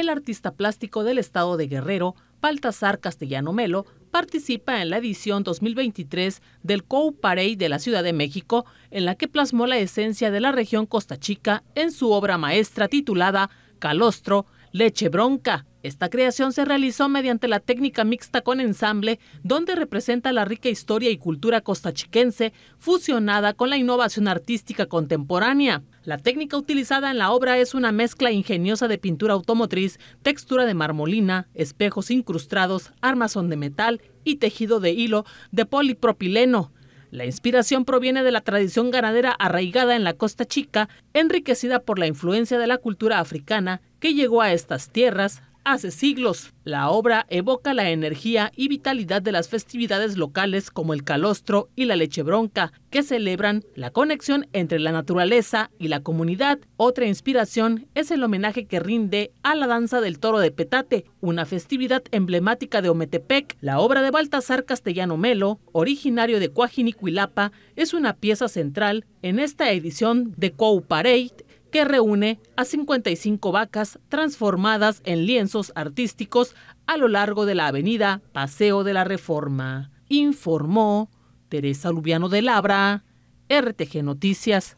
el artista plástico del estado de Guerrero, Baltasar Castellano Melo, participa en la edición 2023 del Cow Parade de la Ciudad de México, en la que plasmó la esencia de la región Costa Chica en su obra maestra titulada Calostro, Leche Bronca. Esta creación se realizó mediante la técnica mixta con ensamble, donde representa la rica historia y cultura costachiquense fusionada con la innovación artística contemporánea. La técnica utilizada en la obra es una mezcla ingeniosa de pintura automotriz, textura de marmolina, espejos incrustados, armazón de metal y tejido de hilo de polipropileno. La inspiración proviene de la tradición ganadera arraigada en la Costa Chica, enriquecida por la influencia de la cultura africana que llegó a estas tierras hace siglos. La obra evoca la energía y vitalidad de las festividades locales como el calostro y la leche bronca, que celebran la conexión entre la naturaleza y la comunidad. Otra inspiración es el homenaje que rinde a la danza del toro de petate, una festividad emblemática de Ometepec. La obra de Baltasar Castellano Melo, originario de Cuajinicuilapa, es una pieza central en esta edición de Cooparate que reúne a 55 vacas transformadas en lienzos artísticos a lo largo de la avenida Paseo de la Reforma, informó Teresa Lubiano de Labra, RTG Noticias.